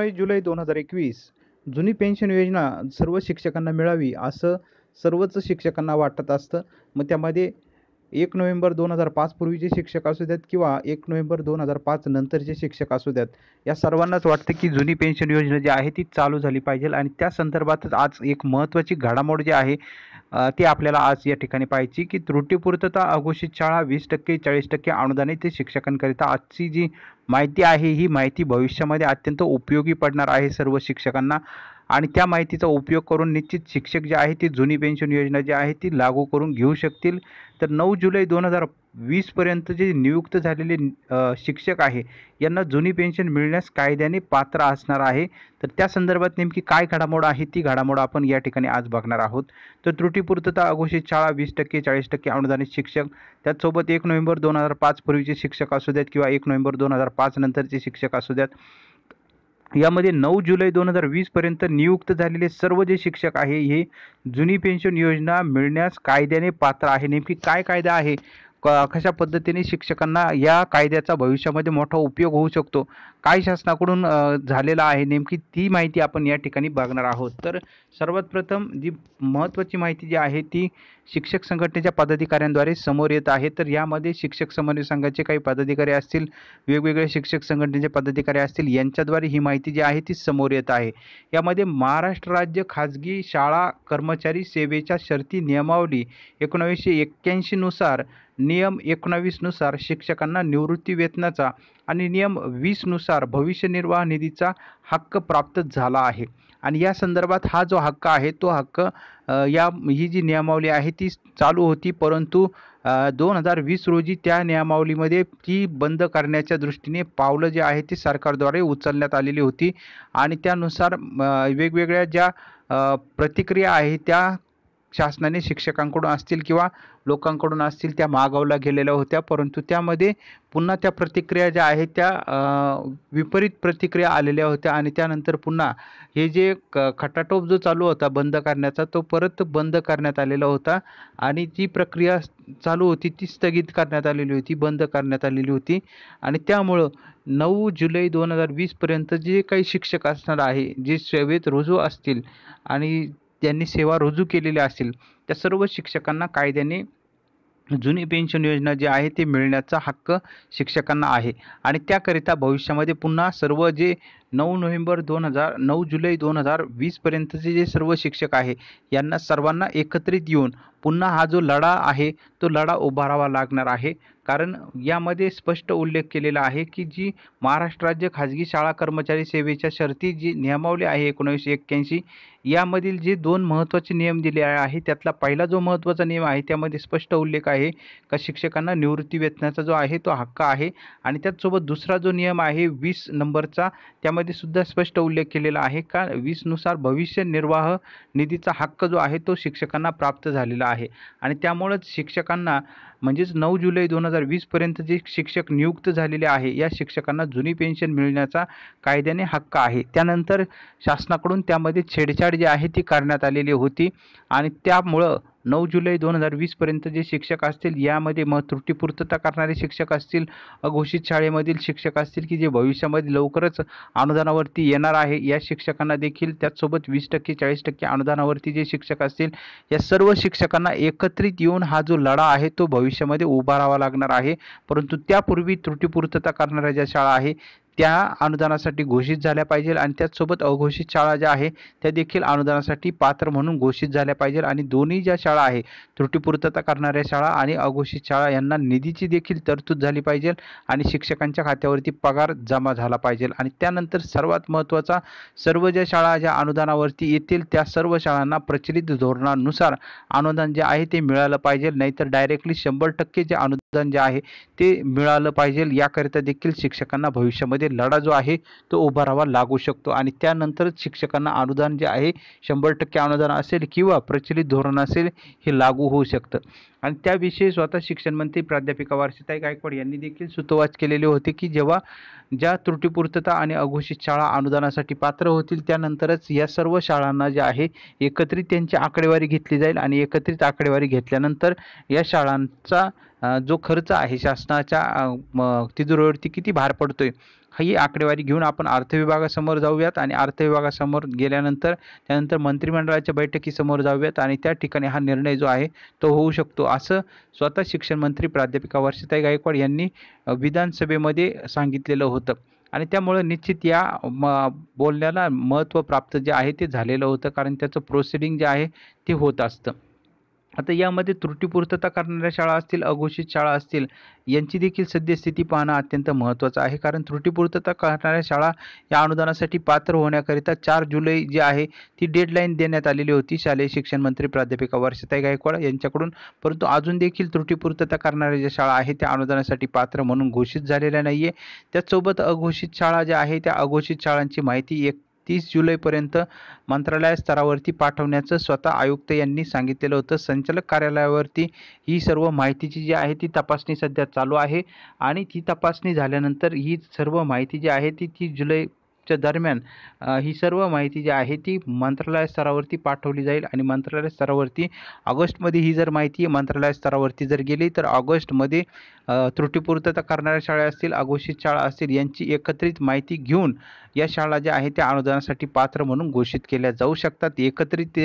एकोणीस जुलै दोन हजार एकवीस जुनी पेन्शन योजना सर्व शिक्षकांना मिळावी असं सर्वच शिक्षकांना वाटत असतं मग त्यामध्ये एक नोव्हेंबर दोन हजार पूर्वीचे शिक्षक असू द्यात किंवा एक नोव्हेंबर दोन हजार पाच नंतरचे शिक्षक असू द्यात या सर्वांनाच वाटतं की जुनी पेन्शन योजना जी आहे ती चालू झाली पाहिजे आणि त्या संदर्भातच आज एक महत्त्वाची घडामोड जी आहे ती आपल्याला आज या ठिकाणी पाहायची की त्रुटीपूर्तता अघोषित शाळा वीस टक्के चाळीस टक्के अनुदानित ते शिक्षकांकरिता आजची जी माहिती आहे ही माहिती भविष्यामध्ये अत्यंत उपयोगी पडणार आहे सर्व शिक्षकांना आणि त्या माहितीचा उपयोग करून निश्चित शिक्षक जे आहे ती जुनी पेन्शन योजना जी आहे ती लागू करून घेऊ शकतील तर नऊ जुलै दोन हजार वीसपर्यंत जे नियुक्त झालेले शिक्षक आहे यांना जुनी पेन्शन मिळण्यास कायद्याने पात्र असणार आहे तर त्या संदर्भात नेमकी काय घडामोड आहे ती घडामोड आपण या ठिकाणी आज बघणार आहोत तर त्रुटीपूर्तता अघोषित शाळा वीस टक्के चाळीस टक्के अनुदानित शिक्षक त्याचसोबत एक नोव्हेंबर दोन हजार पाचपूर्वीचे शिक्षक असू द्यात किंवा एक नोव्हेंबर दोन हजार पाच नंतरचे शिक्षक असू द्यात यामध्ये नऊ जुलै दोन हजार वीसपर्यंत नियुक्त झालेले सर्व जे शिक्षक आहे हे जुनी पेन्शन योजना मिळण्यास कायद्याने पात्र आहे नेमकी काय कायदा आहे कशा पद्धतीने शिक्षकांना या कायद्याचा भविष्यामध्ये मोठा उपयोग होऊ शकतो काय शासनाकडून झालेला आहे नेमकी ती माहिती आपण या ठिकाणी बघणार आहोत तर सर्वात प्रथम जी महत्त्वाची माहिती जी आहे ती शिक्षक संघटनेच्या पदाधिकाऱ्यांद्वारे समोर येत आहे तर यामध्ये शिक्षक समन्वय संघाचे काही पदाधिकारी असतील वेगवेगळे शिक्षक संघटनेचे पदाधिकारी असतील यांच्याद्वारे ही माहिती जी आहे ती समोर येत आहे यामध्ये महाराष्ट्र राज्य खाजगी शाळा कर्मचारी सेवेच्या शर्ती नियमावली एकोणावीसशे एक्क्याऐंशीनुसार नियम एकोणावीसनुसार शिक्षकांना निवृत्ती वेतनाचा आणि नियम वीसनुसार भविष्य निर्वाह निधीचा हक्क प्राप्त झाला आहे आणि या संदर्भात हा जो हक्क आहे तो हक्क या ही जी नियमावली आहे ती चालू होती परंतु दोन हजार वीस रोजी त्या नियमावलीमध्ये ती बंद करण्याच्या दृष्टीने पावलं जे आहे ते सरकारद्वारे उचलण्यात आलेली होती आणि त्यानुसार वेगवेगळ्या ज्या प्रतिक्रिया आहे त्या शासनाने शिक्षकांकडून असतील किंवा लोकांकडून असतील त्या मागवल्या गेलेल्या होत्या परंतु त्यामध्ये पुन्हा त्या प्रतिक्रिया ज्या आहेत त्या विपरीत प्रतिक्रिया आलेल्या होत्या आणि त्यानंतर पुन्हा हे जे क खटाटोप जो चालू होता बंद करण्याचा तो परत बंद करण्यात आलेला होता आणि जी प्रक्रिया चालू होती ती स्थगित करण्यात आलेली होती बंद करण्यात आलेली होती आणि त्यामुळं नऊ जुलै दोन हजार वीसपर्यंत जे काही शिक्षक असणार आहे जे सेवेत रुजू असतील आणि ज्यांनी सेवा रुजू केलेल्या असेल त्या सर्व शिक्षकांना कायद्याने जुनी पेन्शन योजना जी आहे ते मिळण्याचा हक्क शिक्षकांना आहे आणि त्याकरिता भविष्यामध्ये पुन्हा सर्व जे नऊ नोव्हेंबर दोन हजार नऊ जुलै दोन हजार वीसपर्यंतचे जे सर्व शिक्षक आहे यांना सर्वांना एकत्रित येऊन पुन्हा हा जो लढा आहे तो लढा उभारावा लागणार आहे कारण यामध्ये स्पष्ट उल्लेख केलेला आहे की जी महाराष्ट्र राज्य खाजगी शाळा कर्मचारी सेवेच्या शर्ती जी नियमावली आहे एकोणीसशे एक्क्याऐंशी यामधील जे दोन महत्त्वाचे नियम दिले आहे त्यातला पहिला जो महत्त्वाचा नियम आहे त्यामध्ये स्पष्ट उल्लेख आहे का शिक्षकांना निवृत्ती वेतनाचा जो आहे तो हक्क आहे आणि त्याचसोबत दुसरा जो नियम आहे वीस नंबरचा त्यामध्ये यामध्ये सुद्धा स्पष्ट उल्लेख केलेला आहे का वीसनुसार भविष्य निर्वाह निधीचा हक्क जो आहे तो शिक्षकांना प्राप्त झालेला आहे आणि त्यामुळंच शिक्षकांना म्हणजेच नऊ जुलै दोन हजार वीसपर्यंत जे शिक्षक नियुक्त झालेले आहे या शिक्षकांना जुनी पेन्शन मिळण्याचा कायद्याने हक्क आहे त्यानंतर शासनाकडून त्यामध्ये छेडछाड जी आहे ती करण्यात आलेली होती आणि त्यामुळं नऊ जुलै दोन हजार वीसपर्यंत जे शिक्षक असतील यामध्ये मग त्रुटीपूर्तता करणारे शिक्षक असतील अघोषित शाळेमधील शिक्षक असतील की जे भविष्यामध्ये लवकरच अनुदानावरती येणार आहे या शिक्षकांना देखील त्याचसोबत वीस टक्के चाळीस टक्के अनुदानावरती जे शिक्षक असतील या सर्व शिक्षकांना एकत्रित येऊन हा जो लढा आहे तो भविष्यामध्ये उभारावा लागणार आहे परंतु त्यापूर्वी त्रुटीपूर्तता करणाऱ्या ज्या शाळा आहे त्या अनुदानासाठी घोषित झाल्या पाहिजे आणि त्याचसोबत अघोषित शाळा ज्या आहे त्या देखील अनुदानासाठी पात्र म्हणून घोषित झाल्या पाहिजे आणि दोन्ही ज्या शाळा आहे त्रुटीपूर्तता करणाऱ्या शाळा आणि अघोषित शाळा यांना निधीची देखील तरतूद झाली पाहिजे आणि शिक्षकांच्या खात्यावरती पगार जमा झाला पाहिजे आणि त्यानंतर सर्वात महत्त्वाचा सर्व ज्या शाळा ज्या अनुदानावरती येतील त्या सर्व शाळांना प्रचलित धोरणानुसार अनुदान जे आहे ते मिळालं पाहिजे नाहीतर डायरेक्टली शंभर टक्के जे अनुदान जे आहे ते मिळालं पाहिजे याकरिता देखील शिक्षकांना भविष्यामध्ये लढा जो आहे तो उभा राहावा लागू शकतो आणि त्यानंतरच शिक्षकांना अनुदान जे आहे शंभर टक्के अनुदान असेल किंवा प्रचलित धोरण असेल हे लागू होऊ शकतं आणि त्याविषयी स्वतः शिक्षण मंत्री प्राध्यापिका वार्षिताई गायकवाड यांनी देखील सुतोवाच केलेले होते की जेव्हा ज्या त्रुटीपूर्तता आणि अघोषित शाळा अनुदानासाठी पात्र होतील त्यानंतरच या सर्व शाळांना जे आहे एकत्रित त्यांची आकडेवारी घेतली जाईल आणि एकत्रित आकडेवारी घेतल्यानंतर या शाळांचा जो खर्च आहे शासनाच्या तिजोरीवरती किती भार पडतोय ही आकडेवारी घेऊन आपण अर्थविभागासमोर जाऊयात आणि अर्थविभागासमोर गेल्यानंतर त्यानंतर मंत्रिमंडळाच्या बैठकीसमोर जाऊयात आणि त्या ठिकाणी हा निर्णय जो आहे तो होऊ शकतो असं स्वतः शिक्षण मंत्री प्राध्यापिका वर्षिताई गायकवाड यांनी विधानसभेमध्ये सांगितलेलं होतं आणि त्यामुळं निश्चित या म बोलण्याला महत्त्व प्राप्त जे आहे ते झालेलं होतं कारण त्याचं प्रोसिडिंग जे आहे ते होत असतं आता यामध्ये त्रुटीपूर्तता करणाऱ्या शाळा असतील अघोषित शाळा असतील यांची देखील सद्यस्थिती पाहणं अत्यंत महत्त्वाचं आहे कारण त्रुटीपूर्तता करणाऱ्या शाळा या अनुदानासाठी पात्र होण्याकरिता चार जुलै जी आहे ती डेडलाईन देण्यात आलेली होती शालेय शिक्षण मंत्री प्राध्यापिका वर्षताई गायकवाड यांच्याकडून परंतु अजून देखील त्रुटीपूर्तता करणाऱ्या ज्या शाळा आहेत त्या अनुदानासाठी पात्र म्हणून घोषित झालेल्या नाही आहे त्याचसोबत अघोषित शाळा ज्या आहे त्या अघोषित शाळांची माहिती एक तीस जुलैपर्यंत मंत्रालय स्तरावरती पाठवण्याचं स्वतः आयुक्त यांनी सांगितलेलं होतं संचालक कार्यालयावरती ही सर्व माहितीची जी आहे ती तपासणी सध्या चालू आहे आणि ती तपासणी झाल्यानंतर ही सर्व माहिती जी आहे ती तीस जुलै च्या दरम्यान ही सर्व माहिती जी आहे ती मंत्रालय स्तरावरती पाठवली जाईल आणि मंत्रालय स्तरावरती ऑगस्टमध्ये ही जर माहिती मंत्रालय स्तरावरती जर गेली तर ऑगस्टमध्ये त्रुटीपूर्तता करणाऱ्या शाळा असतील अघोषित शाळा असतील यांची एकत्रित माहिती घेऊन या शाळा ज्या आहेत त्या अनुदानासाठी पात्र म्हणून घोषित केल्या जाऊ शकतात एकत्रित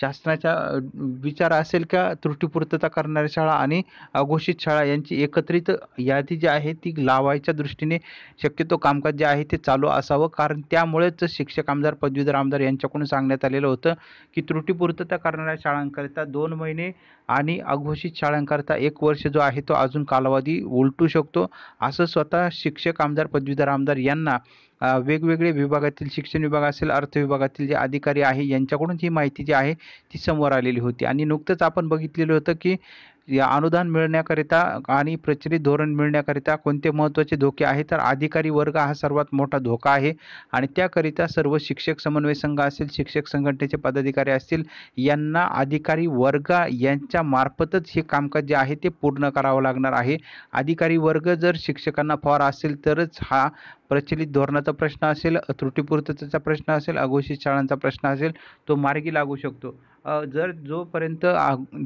शासनाचा विचार असेल का त्रुटीपूर्तता करणाऱ्या शाळा आणि अघोषित शाळा यांची एकत्रित यादी जी आहे ती लावायच्या दृष्टीने शक्यतो कामकाज जे आहे ते चालू असावं कारण कारण त्यामुळेच शिक्षक आमदार पदवीधर आमदार यांच्याकडून सांगण्यात आलेलं होतं की त्रुटीपूर्तता करणाऱ्या शाळांकरिता दोन महिने आणि अघोषित शाळांकरिता एक वर्ष जो आहे तो अजून कालावधी उलटू शकतो असं स्वतः शिक्षक आमदार पदवीधर आमदार यांना वेगवेगळे विभागातील शिक्षण विभाग असेल अर्थ विभागातील जे अधिकारी आहे यांच्याकडून ही माहिती जी आहे ती समोर आलेली होती आणि नुकतंच आपण बघितलेलं होतं की या अनुदान मिळण्याकरिता आणि प्रचलित धोरण मिळण्याकरिता कोणते महत्त्वाचे धोके आहे तर अधिकारी वर्ग हा सर्वात मोठा धोका आहे आणि त्याकरिता सर्व शिक्षक समन्वय संघ असेल शिक्षक संघटनेचे पदाधिकारी असतील यांना अधिकारी वर्ग यांच्या मार्फतच हे कामकाज जे आहे ते पूर्ण करावं लागणार आहे अधिकारी वर्ग जर शिक्षकांना फॉर असेल तरच हा प्रचलित धोरणाचा प्रश्न असेल त्रुटीपूर्ततेचा प्रश्न असेल अघोषित शाळांचा प्रश्न असेल तो मार्गी लागू शकतो जर जोपर्यंत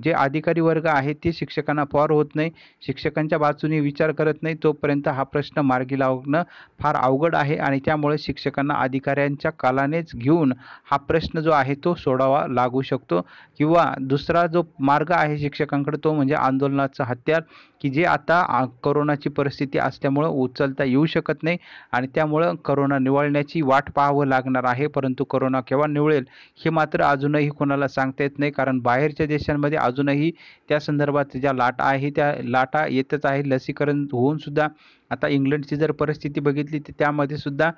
जे अधिकारी वर्ग आहे ते शिक्षकांना पॉर होत नाही शिक्षकांच्या बाजूने विचार करत नाही तोपर्यंत हा प्रश्न मार्गी लावणं फार अवघड आहे आणि त्यामुळे शिक्षकांना अधिकाऱ्यांच्या कालानेच घेऊन हा प्रश्न जो आहे तो सोडावा लागू शकतो किंवा दुसरा जो मार्ग आहे शिक्षकांकडे तो म्हणजे आंदोलनाचं हत्यार की जे आता करोनाची परिस्थिती असल्यामुळं उचलता येऊ शकत नाही आणि त्यामुळं करोना निवळण्याची वाट पाहावं लागणार आहे परंतु करोना केव्हा निवळेल हे मात्र अजूनही कोणाला सांग सांगता येत नाही कारण बाहेरच्या देशांमध्ये अजूनही त्या संदर्भात ज्या लाटा आहे त्या लाटा येतच आहे लसीकरण होऊन सुद्धा आता इंग्लंडची जर परिस्थिती बघितली तर त्यामध्ये सुद्धा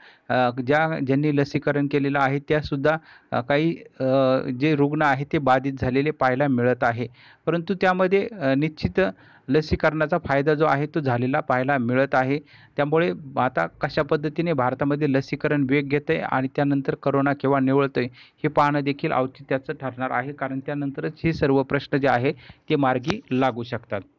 ज्या ज्यांनी लसीकरण केलेलं आहे त्यासुद्धा काही जे रुग्ण आहे ते बाधित झालेले पाहायला मिळत आहे परंतु त्यामध्ये निश्चित लसीकरणाचा फायदा जो आहे तो झालेला पाहायला मिळत आहे त्यामुळे आता कशा पद्धतीने भारतामध्ये लसीकरण वेग घेत आहे आणि त्यानंतर करोना केव्हा निवळतो आहे हे पाहणं देखील औचित्याचं ठरणार आहे कारण त्यानंतरच हे सर्व प्रश्न जे आहे ते मार्गी लागू शकतात